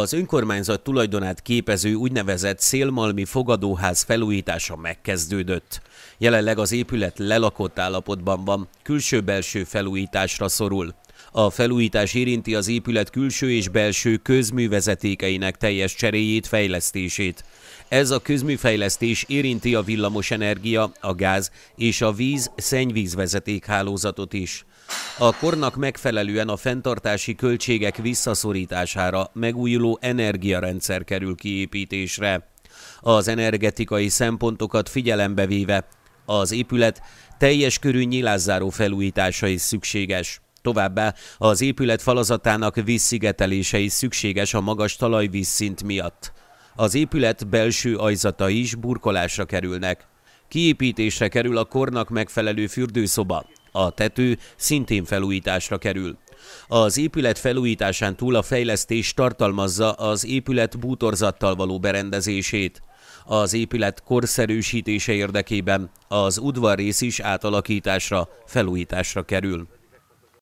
Az önkormányzat tulajdonát képező úgynevezett szélmalmi fogadóház felújítása megkezdődött. Jelenleg az épület lelakott állapotban van, külső-belső felújításra szorul. A felújítás érinti az épület külső és belső közművezetékeinek teljes cseréjét, fejlesztését. Ez a közműfejlesztés érinti a villamosenergia, a gáz és a víz szennyvízvezeték hálózatot is. A kornak megfelelően a fenntartási költségek visszaszorítására megújuló energiarendszer kerül kiépítésre. Az energetikai szempontokat figyelembe véve az épület teljes körű nyilázzáró felújítása is szükséges. Továbbá az épület falazatának vízszigetelése is szükséges a magas talajvízszint miatt. Az épület belső ajzata is burkolásra kerülnek. Kiépítésre kerül a kornak megfelelő fürdőszoba. A tető szintén felújításra kerül. Az épület felújításán túl a fejlesztés tartalmazza az épület bútorzattal való berendezését. Az épület korszerűsítése érdekében az udvarrész is átalakításra, felújításra kerül.